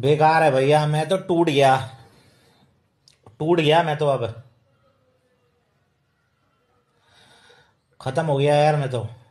बेकार है भैया मैं तो टूट गया टूट गया मैं तो अब ख़त्म हो गया यार मैं तो